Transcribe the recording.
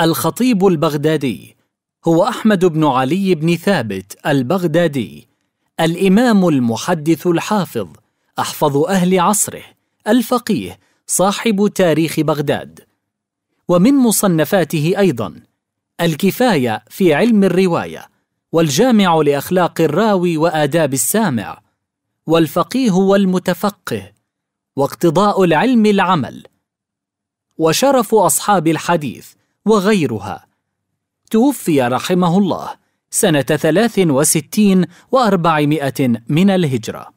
الخطيب البغدادي هو أحمد بن علي بن ثابت البغدادي الإمام المحدث الحافظ أحفظ أهل عصره الفقيه صاحب تاريخ بغداد ومن مصنفاته أيضا الكفاية في علم الرواية والجامع لأخلاق الراوي وآداب السامع والفقيه والمتفقه واقتضاء العلم العمل وشرف أصحاب الحديث وغيرها توفي رحمه الله سنة 63 وأربعمائة من الهجرة